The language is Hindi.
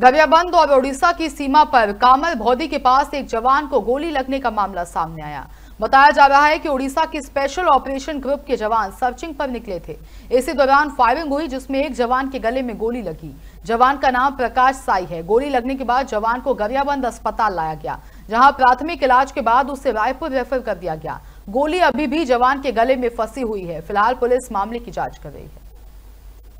गरियाबंद और ओडिशा की सीमा पर कामल भौदी के पास एक जवान को गोली लगने का मामला सामने आया बताया जा रहा है कि ओडिशा के स्पेशल ऑपरेशन ग्रुप के जवान सर्चिंग पर निकले थे इसी दौरान फायरिंग हुई जिसमें एक जवान के गले में गोली लगी जवान का नाम प्रकाश साई है गोली लगने के बाद जवान को गरियाबंद अस्पताल लाया गया जहां प्राथमिक इलाज के बाद उसे रायपुर रेफर कर दिया गया गोली अभी भी जवान के गले में फंसी हुई है फिलहाल पुलिस मामले की जाँच कर रही है